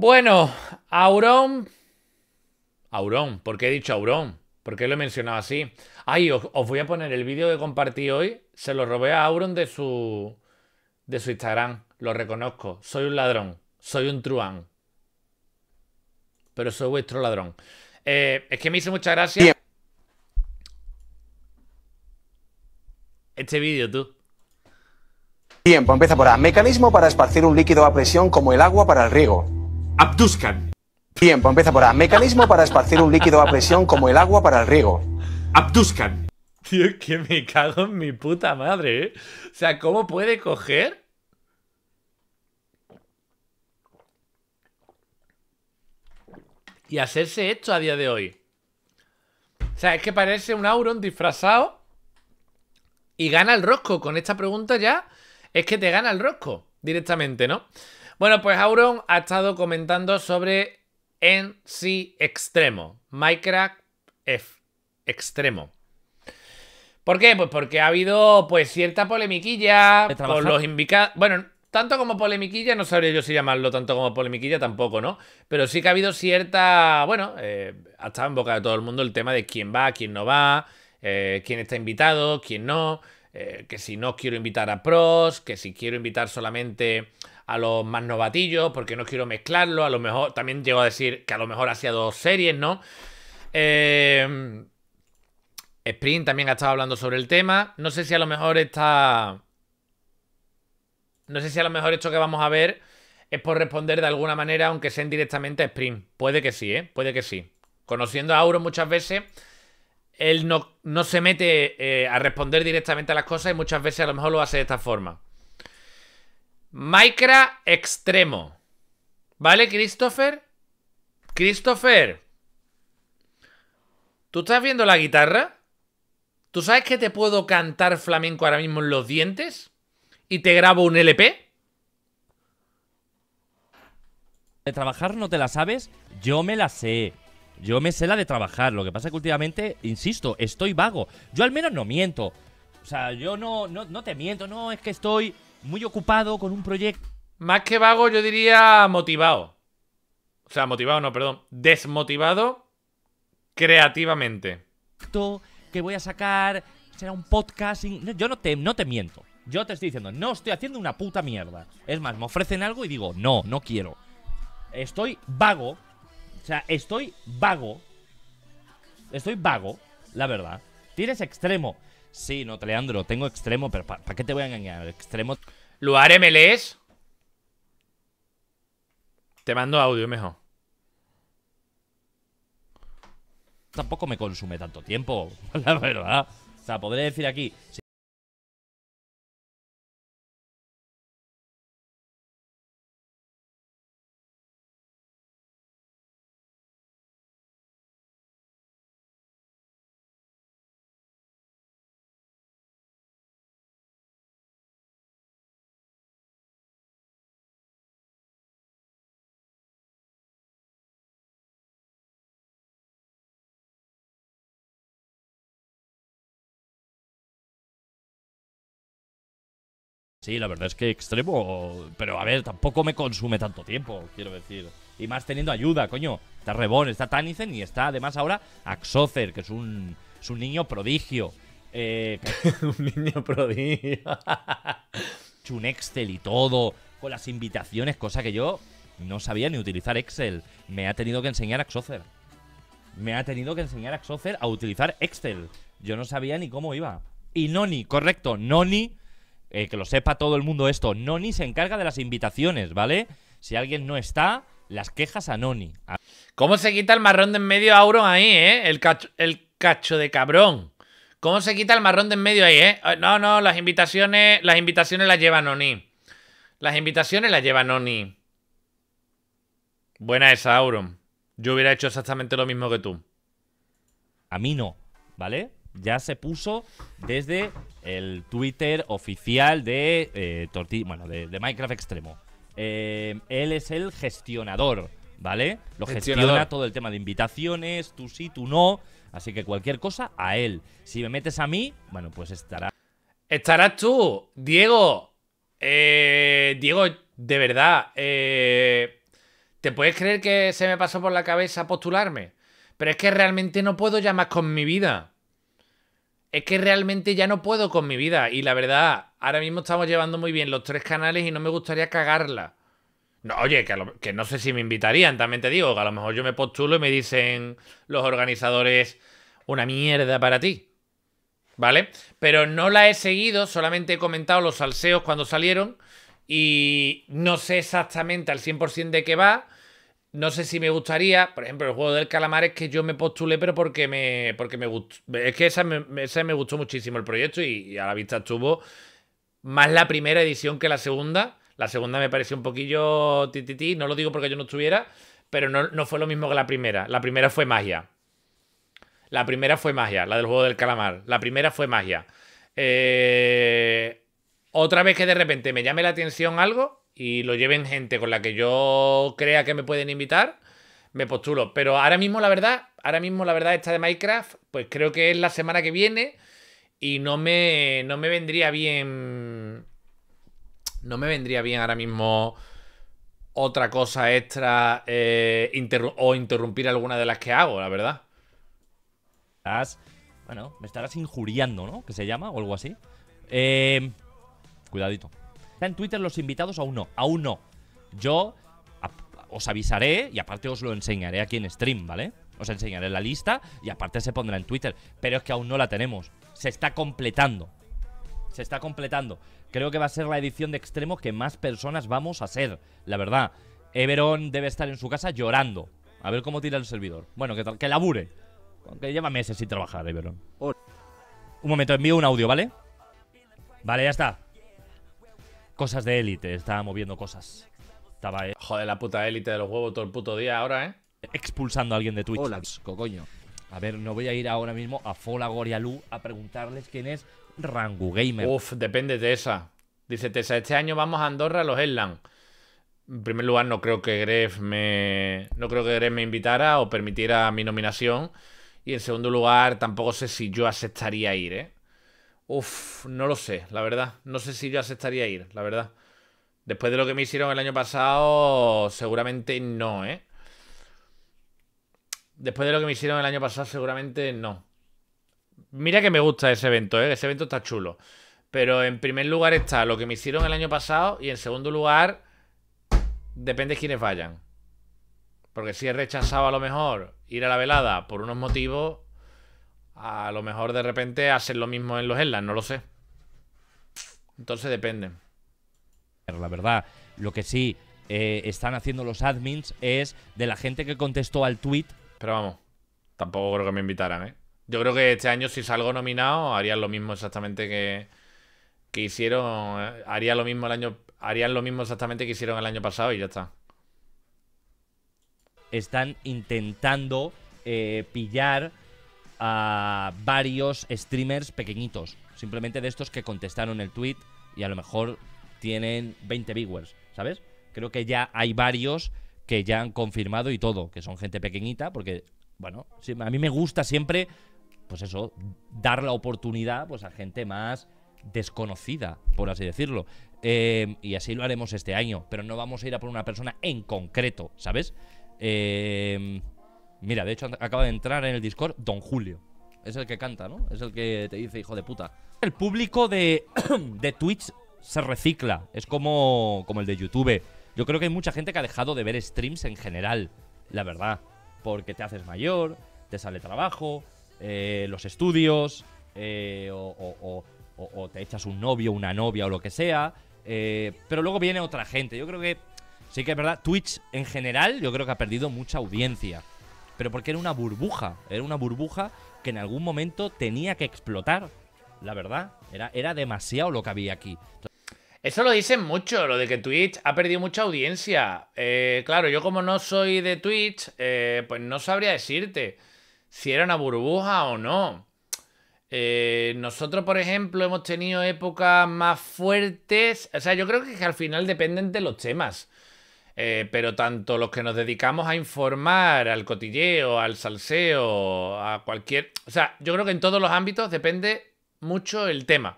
Bueno, Auron, Aurón, ¿por qué he dicho Aurón? ¿Por qué lo he mencionado así? Ay, os, voy a poner el vídeo que compartí hoy. Se lo robé a Auron de su, de su Instagram. Lo reconozco. Soy un ladrón. Soy un truán. Pero soy vuestro ladrón. Eh, es que me hizo muchas gracia. Este vídeo, tú. Tiempo, pues empieza por A. Mecanismo para esparcir un líquido a presión como el agua para el riego. Abduscan. Tiempo, empieza por A. Mecanismo para esparcir un líquido a presión como el agua para el riego. Abduscan. Tío, que me cago en mi puta madre, ¿eh? O sea, ¿cómo puede coger? Y hacerse esto a día de hoy. O sea, es que parece un Auron disfrazado y gana el rosco. Con esta pregunta ya es que te gana el rosco directamente, ¿no? Bueno, pues Auron ha estado comentando sobre NC Extremo, Minecraft F Extremo. ¿Por qué? Pues porque ha habido pues cierta polemiquilla con los invitados. Bueno, tanto como polemiquilla, no sabría yo si llamarlo tanto como polemiquilla tampoco, ¿no? Pero sí que ha habido cierta. Bueno, eh, ha estado en boca de todo el mundo el tema de quién va, quién no va, eh, quién está invitado, quién no. Eh, que si no quiero invitar a pros, que si quiero invitar solamente a los más novatillos, porque no quiero mezclarlo. A lo mejor también llego a decir que a lo mejor hacía dos series, ¿no? Eh, Sprint también ha estado hablando sobre el tema. No sé si a lo mejor está. No sé si a lo mejor esto que vamos a ver es por responder de alguna manera, aunque sea directamente a Sprint. Puede que sí, ¿eh? Puede que sí. Conociendo a Auro muchas veces, él no, se mete eh, a responder directamente a las cosas y muchas veces a lo mejor lo hace de esta forma. Micra extremo. ¿Vale, Christopher? Christopher. ¿Tú estás viendo la guitarra? ¿Tú sabes que te puedo cantar flamenco ahora mismo en los dientes? ¿Y te grabo un LP? De trabajar no te la sabes, yo me la sé. Yo me sé la de trabajar. Lo que pasa es que últimamente, insisto, estoy vago. Yo al menos no miento. O sea, yo no, no, no te miento. No, es que estoy muy ocupado con un proyecto. Más que vago, yo diría motivado. O sea, motivado no, perdón. Desmotivado creativamente. Que voy a sacar. Será un podcast. Yo no te, no te miento. Yo te estoy diciendo, no estoy haciendo una puta mierda. Es más, me ofrecen algo y digo, no, no quiero. Estoy vago. O sea, estoy vago. Estoy vago, la verdad. ¿Tienes extremo? Sí, no, Leandro, tengo extremo, pero ¿para qué te voy a engañar? Extremo. ¿Luar me Te mando audio mejor. Tampoco me consume tanto tiempo, la verdad. O sea, podré decir aquí. Sí, la verdad es que extremo, pero a ver, tampoco me consume tanto tiempo, quiero decir. Y más teniendo ayuda, coño. Está Rebón, está Tanizen y está además ahora Axocer, que es un, niño prodigio. un niño prodigio. Eh, un Excel y todo, con las invitaciones, cosa que yo no sabía ni utilizar Excel. Me ha tenido que enseñar Axocer. Me ha tenido que enseñar Axocer a utilizar Excel. Yo no sabía ni cómo iba. Y Noni, correcto, Noni eh, que lo sepa todo el mundo esto, Noni se encarga de las invitaciones, ¿vale? Si alguien no está, las quejas a Noni. ¿Cómo se quita el marrón de en medio Auron ahí, eh? El cacho, el cacho de cabrón. ¿Cómo se quita el marrón de en medio ahí, eh? No, no, las invitaciones, las invitaciones las lleva Noni. Las invitaciones las lleva Noni. Buena esa, Auron. Yo hubiera hecho exactamente lo mismo que tú. A mí no, ¿vale? ya se puso desde el Twitter oficial de, eh, de, Minecraft Extremo. Eh, él es el gestionador, ¿vale? Lo gestiona todo el tema de invitaciones, tú sí, tú no. Así que cualquier cosa a él. Si me metes a mí, bueno, pues estará. Estarás tú, Diego. Eh, Diego, de verdad, ¿te puedes creer que se me pasó por la cabeza postularme? Pero es que realmente no puedo ya más con mi vida es que realmente ya no puedo con mi vida. Y la verdad, ahora mismo estamos llevando muy bien los tres canales y no me gustaría cagarla. No, oye, que, que no sé si me invitarían, también te digo, que a lo mejor yo me postulo y me dicen los organizadores una mierda para ti. ¿Vale? Pero no la he seguido, solamente he comentado los salseos cuando salieron y no sé exactamente al 100% de qué va. No sé si me gustaría, por ejemplo, el juego del calamar es que yo me postulé, pero porque me, porque me gustó. Es que esa me, gustó muchísimo el proyecto y, a la vista estuvo más la primera edición que la segunda. La segunda me pareció un poquillo tití no lo digo porque yo no estuviera, pero no, no fue lo mismo que la primera. La primera fue magia. La primera fue magia, la del juego del calamar. La primera fue magia. Eh, otra vez que de repente me llame la atención algo, y lo lleven gente con la que yo crea que me pueden invitar, me postulo. Pero ahora mismo, la verdad, ahora mismo, la verdad, esta de Minecraft, pues creo que es la semana que viene y no me, no me vendría bien. No me vendría bien ahora mismo otra cosa extra eh, o interrumpir alguna de las que hago, la verdad. bueno, me estarás injuriando, ¿no? Que se llama o algo así. Eh, cuidadito. Está en Twitter los invitados, aún no, aún no. Yo os avisaré y aparte os lo enseñaré aquí en stream, ¿vale? Os enseñaré la lista y aparte se pondrá en Twitter. Pero es que aún no la tenemos. Se está completando. Se está completando. Creo que va a ser la edición de extremo que más personas vamos a ser, la verdad. Everon debe estar en su casa llorando. A ver cómo tira el servidor. Bueno, que, que labure. Aunque lleva meses sin trabajar, Everon. Un momento, envío un audio, ¿vale? Vale, ya está cosas de élite, estaba moviendo cosas. Estaba, eh, Joder, la puta élite de los huevos todo el puto día ahora, ¿eh? Expulsando a alguien de Twitch. Hola, A ver, no voy a ir ahora mismo a Fola Gorialu a preguntarles quién es Rangu Gamer. Uf, depende de esa. Dice Tessa, este año vamos a Andorra a los Headland. En primer lugar, no creo que Gref me. No creo que Gref me invitara o permitiera mi nominación. Y en segundo lugar, tampoco sé si yo aceptaría ir, ¿eh? Uf, no lo sé, la verdad. No sé si yo aceptaría ir, la verdad. Después de lo que me hicieron el año pasado, seguramente no, ¿eh? Después de lo que me hicieron el año pasado, seguramente no. Mira que me gusta ese evento, ¿eh? Ese evento está chulo. Pero en primer lugar está lo que me hicieron el año pasado y en segundo lugar, depende de quiénes vayan. Porque si he rechazado a lo mejor ir a la velada por unos motivos, a lo mejor de repente hacen lo mismo en los Headlands, no lo sé. Entonces depende. La verdad, lo que sí eh, están haciendo los admins es de la gente que contestó al tweet. Pero vamos, tampoco creo que me invitaran, ¿eh? Yo creo que este año si salgo nominado harían lo mismo exactamente que, hicieron, eh, lo mismo el año, harían lo mismo exactamente que hicieron el año pasado y ya está. Están intentando eh, pillar a varios streamers pequeñitos, simplemente de estos que contestaron el tweet y a lo mejor tienen 20 viewers, ¿sabes? Creo que ya hay varios que ya han confirmado y todo, que son gente pequeñita, porque, bueno, a mí me gusta siempre, pues eso, dar la oportunidad pues, a gente más desconocida, por así decirlo. Eh, y así lo haremos este año, pero no vamos a ir a por una persona en concreto, ¿sabes? Eh, Mira, de hecho acaba de entrar en el Discord Don Julio. Es el que canta, ¿no? Es el que te dice, hijo de puta. El público de, de Twitch se recicla. Es como, como el de YouTube. Yo creo que hay mucha gente que ha dejado de ver streams en general, la verdad. Porque te haces mayor, te sale trabajo, eh, los estudios, eh, o, te echas un novio, una novia o lo que sea. Eh, pero luego viene otra gente. Yo creo que sí que es verdad. Twitch en general, yo creo que ha perdido mucha audiencia pero porque era una burbuja, era una burbuja que en algún momento tenía que explotar, la verdad, era, era demasiado lo que había aquí. eso lo dicen mucho, lo de que Twitch ha perdido mucha audiencia. Eh, claro, yo como no soy de Twitch, eh, pues no sabría decirte si era una burbuja o no. Eh, nosotros, por ejemplo, hemos tenido épocas más fuertes. O sea, yo creo que al final dependen de los temas. Eh, pero tanto los que nos dedicamos a informar, al cotilleo, al salseo, a cualquier... O sea, yo creo que en todos los ámbitos depende mucho el tema.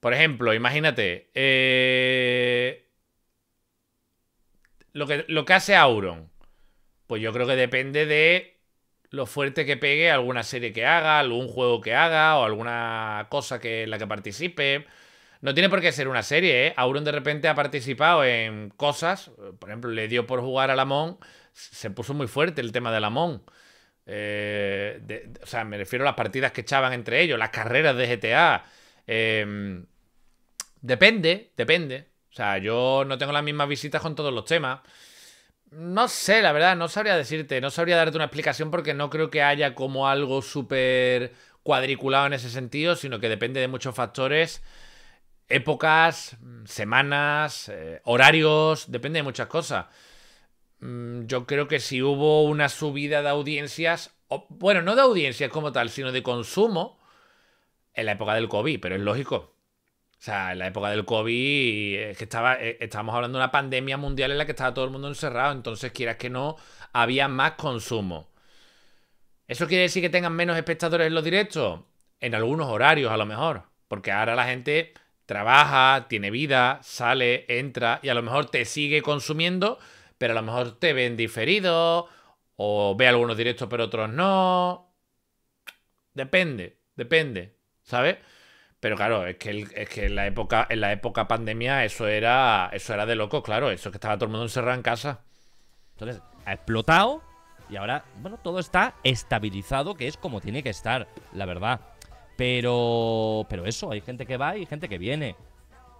Por ejemplo, imagínate... Eh, lo, que, hace Auron. Pues yo creo que depende de lo fuerte que pegue alguna serie que haga, algún juego que haga o alguna cosa que en la que participe. No tiene por qué ser una serie, ¿eh? Auron de repente ha participado en cosas, por ejemplo, le dio por jugar a Lamón, se puso muy fuerte el tema de Lamón. Eh, o sea, me refiero a las partidas que echaban entre ellos, las carreras de GTA. Em, depende, depende. O sea, yo no tengo las mismas visitas con todos los temas. No sé, la verdad, no sabría decirte, no sabría darte una explicación porque no creo que haya como algo súper cuadriculado en ese sentido, sino que depende de muchos factores épocas, semanas, eh, horarios, depende de muchas cosas. Mm, yo creo que si hubo una subida de audiencias, bueno, no de audiencias como tal, sino de consumo, en la época del COVID, pero es lógico. O sea, en la época del COVID, es eh, que estaba, eh, estamos hablando de una pandemia mundial en la que estaba todo el mundo encerrado, entonces quieras que no, había más consumo. ¿Eso quiere decir que tengan menos espectadores en los directos? En algunos horarios, a lo mejor. Porque ahora la gente trabaja, tiene vida, sale, entra y a lo mejor te sigue consumiendo, pero a lo mejor te ven diferido o ve algunos directos pero otros no. Depende, depende, ¿sabes? Pero claro, es que, que en, la época, en la época pandemia eso era, eso era de locos, claro, eso que estaba todo el mundo encerrado en casa. Entonces, ha explotado y ahora, bueno, todo está estabilizado, que es como tiene que estar, la verdad. Pero, pero eso, hay gente que va y gente que viene.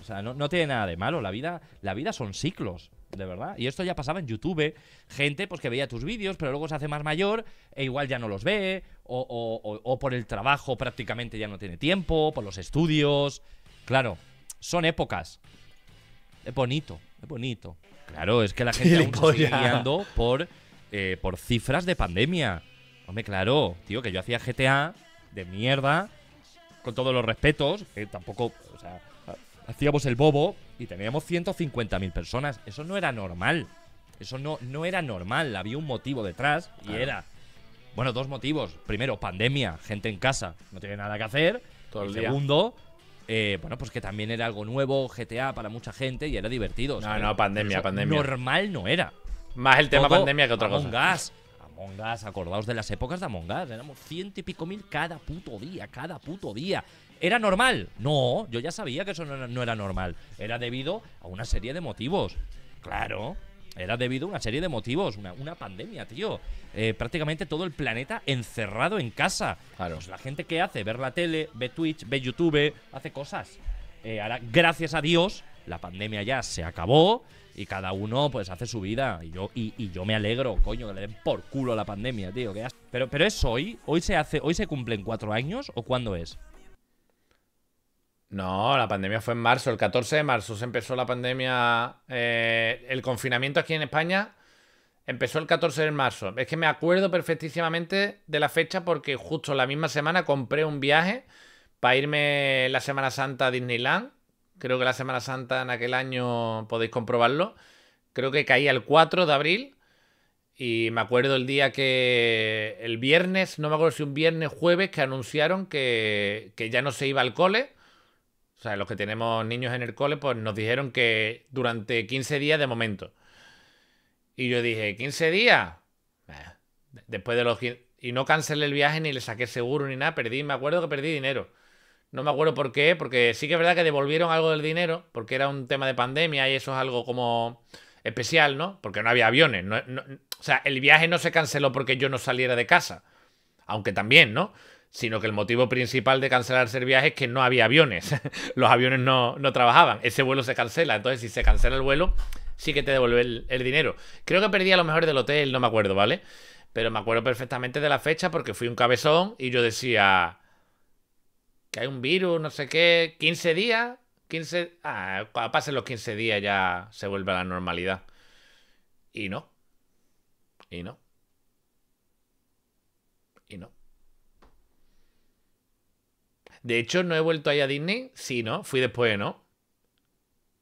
O sea, no, tiene nada de malo. La vida, la vida son ciclos de verdad. Y esto ya pasaba en YouTube. Gente pues que veía tus vídeos, pero luego se hace más mayor e igual ya no los ve, o, o, por el trabajo prácticamente ya no tiene tiempo, por los estudios. Claro, son épocas. Es bonito, es bonito. Claro, es que la gente aún por, eh, por cifras de pandemia. Hombre, claro, tío, que yo hacía GTA de mierda con todos los respetos, que tampoco, o sea, hacíamos el bobo y teníamos 150.000 personas. Eso no era normal. Eso no, no era normal. Había un motivo detrás y era. Bueno, dos motivos. Primero, pandemia, gente en casa, no tiene nada que hacer. el Segundo, eh, bueno, pues que también era algo nuevo, GTA para mucha gente y era divertido. No, no, pandemia, pandemia. Normal no era. Más el tema pandemia que otra cosa. gas, Among Us, acordaos de las épocas de Among Us, éramos ciento y pico mil cada puto día, cada puto día. ¿Era normal? No, yo ya sabía que eso no era, normal. Era debido a una serie de motivos. Claro, era debido a una serie de motivos, una, pandemia, tío. Eh, prácticamente todo el planeta encerrado en casa. Pues la gente que hace, ver la tele, ve Twitch, ve YouTube, hace cosas. Eh, ahora, gracias a Dios, la pandemia ya se acabó y cada uno pues hace su vida. Y yo, y, yo me alegro, coño, que le den por culo la pandemia, tío. Que pero, pero es hoy, hoy se hace, hoy se cumplen cuatro años o cuándo es? No, la pandemia fue en marzo, el 14 de marzo se empezó la pandemia. Eh, el confinamiento aquí en España empezó el 14 de marzo. Es que me acuerdo perfectísimamente de la fecha porque justo la misma semana compré un viaje para irme la Semana Santa a Disneyland Creo que la Semana Santa en aquel año podéis comprobarlo. Creo que caía el 4 de abril. Y me acuerdo el día que. El viernes, no me acuerdo si un viernes, jueves, que anunciaron que, ya no se iba al cole. O sea, los que tenemos niños en el cole, pues nos dijeron que durante 15 días de momento. Y yo dije, ¿15 días? Después de los. Y no cancelé el viaje, ni le saqué seguro, ni nada. Perdí, me acuerdo que perdí dinero. No me acuerdo por qué, porque sí que es verdad que devolvieron algo del dinero, porque era un tema de pandemia y eso es algo como especial, ¿no? Porque no había aviones. o sea, el viaje no se canceló porque yo no saliera de casa, aunque también, ¿no? Sino que el motivo principal de cancelarse el viaje es que no había aviones. Los aviones no, no, trabajaban. Ese vuelo se cancela. Entonces, si se cancela el vuelo, sí que te devuelve el, el dinero. Creo que perdí a lo mejor del hotel, no me acuerdo, ¿vale? Pero me acuerdo perfectamente de la fecha porque fui un cabezón y yo decía, que hay un virus, no sé qué, 15 días, 15, ah, cuando pasen los 15 días ya se vuelve a la normalidad. Y no. Y no. Y no. De hecho, no he vuelto ahí a Disney. Sí, ¿no? Fui después, ¿no?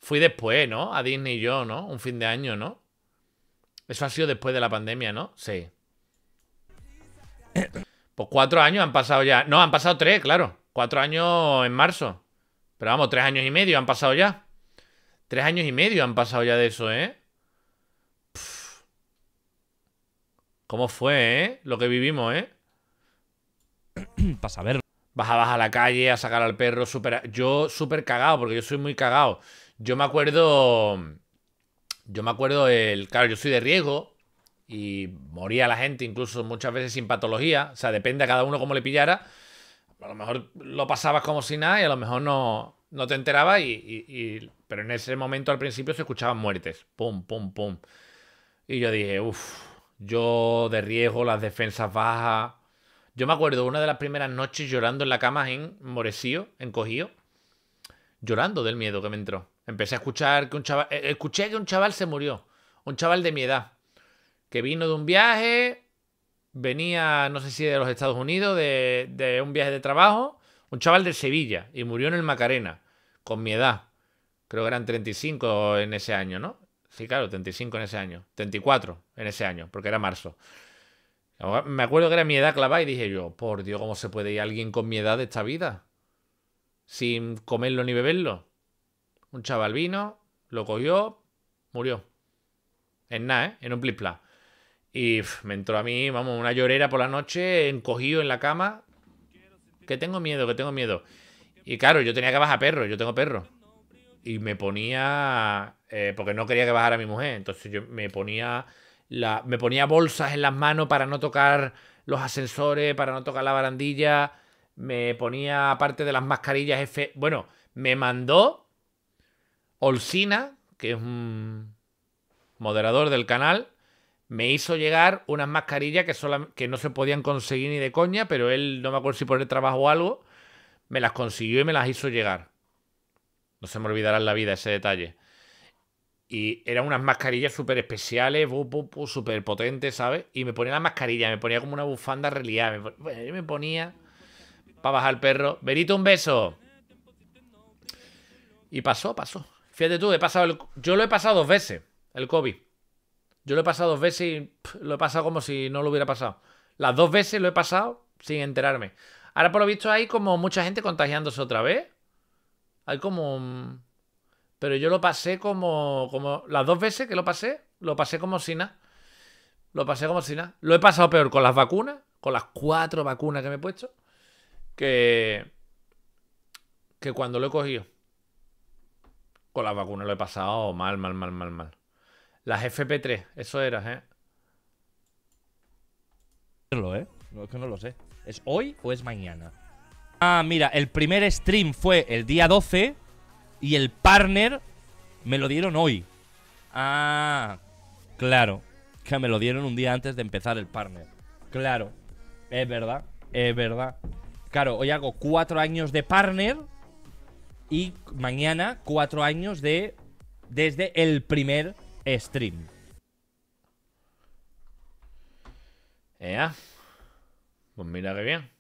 Fui después, ¿no? A Disney y yo, ¿no? Un fin de año, ¿no? Eso ha sido después de la pandemia, ¿no? Sí. Pues cuatro años han pasado ya. No, han pasado tres, claro. Cuatro años en marzo. Pero vamos, tres años y medio han pasado ya. Tres años y medio han pasado ya de eso, ¿eh? ¿Cómo fue, eh? Lo que vivimos, ¿eh? Para saberlo. Baja, a la calle a sacar al perro. Yo súper cagado, porque yo soy muy cagado. Yo me acuerdo... Yo me acuerdo el... Claro, yo soy de riego. y moría la gente incluso muchas veces sin patología. O sea, depende a cada uno cómo le pillara a lo mejor lo pasabas como si nada y a lo mejor no, no te enterabas y, Pero en ese momento al principio se escuchaban muertes. Pum, pum, pum. Y yo dije, uff, yo de riesgo, las defensas bajas. Yo me acuerdo una de las primeras noches llorando en la cama en Morecío, en Cogío. Llorando del miedo que me entró. Empecé a escuchar que un chaval... Eh, escuché que un chaval se murió. Un chaval de mi edad. Que vino de un viaje, venía, no sé si de los Estados Unidos, de, un viaje de trabajo, un chaval de Sevilla, y murió en el Macarena, con mi edad. Creo que eran 35 en ese año, ¿no? Sí, claro, 35 en ese año. 34 en ese año, porque era marzo. Me acuerdo que era mi edad clavada y dije yo, por Dios, ¿cómo se puede ir alguien con mi edad de esta vida? Sin comerlo ni beberlo. Un chaval vino, lo cogió, murió. En nada, ¿eh? En un plis y me entró a mí, vamos, una llorera por la noche, encogido en la cama. Que tengo miedo, que tengo miedo. Y claro, yo tenía que bajar perro, yo tengo perro. Y me ponía. Eh, porque no quería que bajara mi mujer. Entonces yo me ponía. La, me ponía bolsas en las manos para no tocar los ascensores, para no tocar la barandilla. Me ponía, aparte de las mascarillas, Bueno, me mandó Olcina, que es un moderador del canal me hizo llegar unas mascarillas que, que no se podían conseguir ni de coña, pero él, no me acuerdo si por el trabajo o algo, me las consiguió y me las hizo llegar. No se me olvidará en la vida ese detalle. Y eran unas mascarillas súper especiales, súper potentes, ¿sabes? Y me ponía la mascarilla, me ponía como una bufanda realidad Me ponía, yo me ponía para bajar el perro. Verito, un beso. Y pasó, pasó. Fíjate tú, he pasado yo lo he pasado dos veces, el COVID. Yo lo he pasado dos veces y lo he pasado como si no lo hubiera pasado. Las dos veces lo he pasado sin enterarme. Ahora por lo visto hay como mucha gente contagiándose otra vez. Hay como... Mm, pero yo lo pasé como... como... Las dos veces que lo pasé, lo pasé como si nada. Lo pasé como si nada. Lo he pasado peor con las vacunas, con las cuatro vacunas que me he puesto, que, que cuando lo he cogido. Con las vacunas lo he pasado mal, mal, mal, mal, mal. Las FP3, eso era, ¿eh? ¿eh? No, es que no lo sé. ¿Es hoy o es mañana? Ah, mira, el primer stream fue el día 12 y el partner me lo dieron hoy. Ah, claro. Que me lo dieron un día antes de empezar el partner. Claro. Es verdad, es verdad. Claro, hoy hago cuatro años de partner y mañana cuatro años de... Desde el primer stream. Eh, Pues mira que bien.